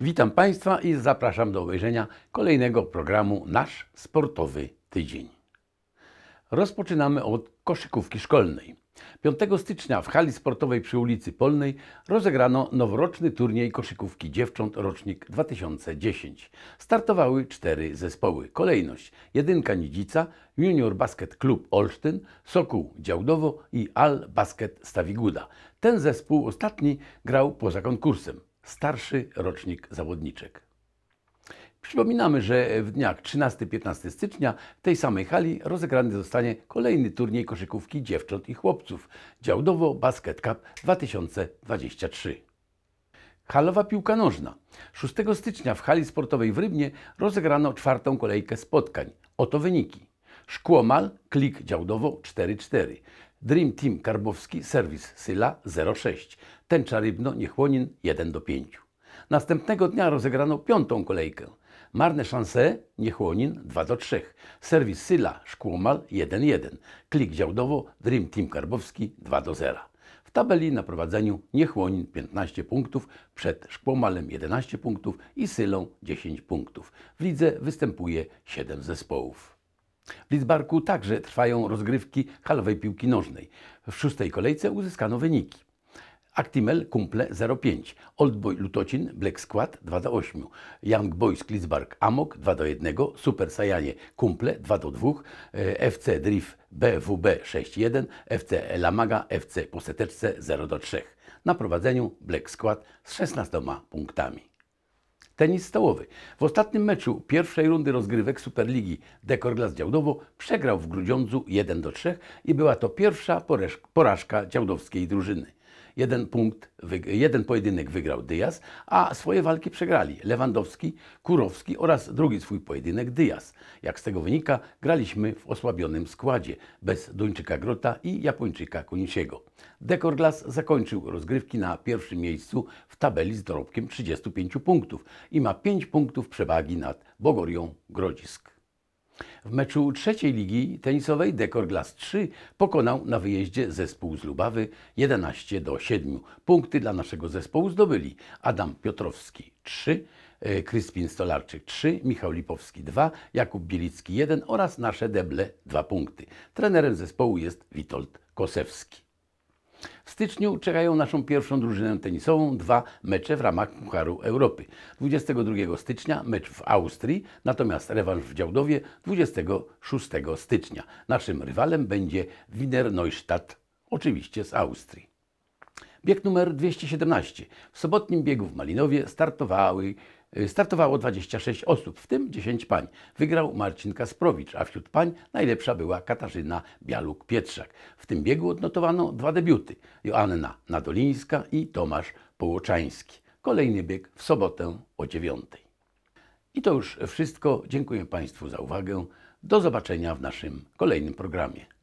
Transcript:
Witam Państwa i zapraszam do obejrzenia kolejnego programu Nasz Sportowy Tydzień. Rozpoczynamy od koszykówki szkolnej. 5 stycznia w hali sportowej przy ulicy Polnej rozegrano noworoczny turniej koszykówki dziewcząt rocznik 2010. Startowały cztery zespoły. Kolejność Jedynka Nidzica, Junior Basket Klub Olsztyn, Sokół Działdowo i Al Basket Stawiguda. Ten zespół ostatni grał poza konkursem starszy rocznik zawodniczek. Przypominamy, że w dniach 13-15 stycznia w tej samej hali rozegrany zostanie kolejny turniej koszykówki dziewcząt i chłopców Działdowo Basket Cup 2023. Halowa piłka nożna. 6 stycznia w hali sportowej w Rybnie rozegrano czwartą kolejkę spotkań. Oto wyniki. Szkłomal, Klik Działdowo 4-4. Dream Team Karbowski, serwis Syla 06. Tęcza Rybno, Niechłonin 1 5. Następnego dnia rozegrano piątą kolejkę. Marne szanse Niechłonin 2 3. Serwis Syla Szkłomal 1-1. Klik Działdowo Dream Team Karbowski 2 0. W tabeli na prowadzeniu Niechłonin 15 punktów, przed Szkłomalem 11 punktów i Sylą 10 punktów. W lidze występuje 7 zespołów. W Lidzbarku także trwają rozgrywki halowej piłki nożnej. W szóstej kolejce uzyskano wyniki. Actimel Kumple 05, Oldboy Lutocin Black Squad 2 do 8, Young Boys Klitzbark Amok 2 do 1, Super Sajanie Kumple 2 do 2, e, FC Drift BWB 6-1, FC Elamaga FC Poseteczce 0 do 3. Na prowadzeniu Black Squad z 16 punktami. Tenis stołowy. W ostatnim meczu pierwszej rundy rozgrywek Superligi Glas Działdowo przegrał w Grudziądzu 1-3 i była to pierwsza porażka działdowskiej drużyny. Jeden, punkt, jeden pojedynek wygrał Diaz, a swoje walki przegrali Lewandowski, Kurowski oraz drugi swój pojedynek Diaz. Jak z tego wynika, graliśmy w osłabionym składzie, bez Duńczyka Grota i Japończyka Kunisiego. Dekor Glas zakończył rozgrywki na pierwszym miejscu w tabeli z dorobkiem 35 punktów i ma 5 punktów przewagi nad Bogorią Grodzisk. W meczu trzeciej ligi tenisowej Dekor Glass 3 pokonał na wyjeździe zespół z Lubawy 11 do 7. Punkty dla naszego zespołu zdobyli Adam Piotrowski 3, e, Kryspin Stolarczyk 3, Michał Lipowski 2, Jakub Bielicki 1 oraz nasze deble 2 punkty. Trenerem zespołu jest Witold Kosewski. W styczniu czekają naszą pierwszą drużynę tenisową dwa mecze w ramach Pucharu Europy. 22 stycznia mecz w Austrii, natomiast rewanż w Działdowie 26 stycznia. Naszym rywalem będzie Wiener Neustadt, oczywiście z Austrii. Bieg numer 217. W sobotnim biegu w Malinowie startowały Y, startowało 26 osób, w tym 10 pań. Wygrał Marcin Kasprowicz, a wśród pań najlepsza była Katarzyna Bialuk-Pietrzak. W tym biegu odnotowano dwa debiuty – Joanna Nadolińska i Tomasz Połoczański. Kolejny bieg w sobotę o 9. I to już wszystko. Dziękuję Państwu za uwagę. Do zobaczenia w naszym kolejnym programie.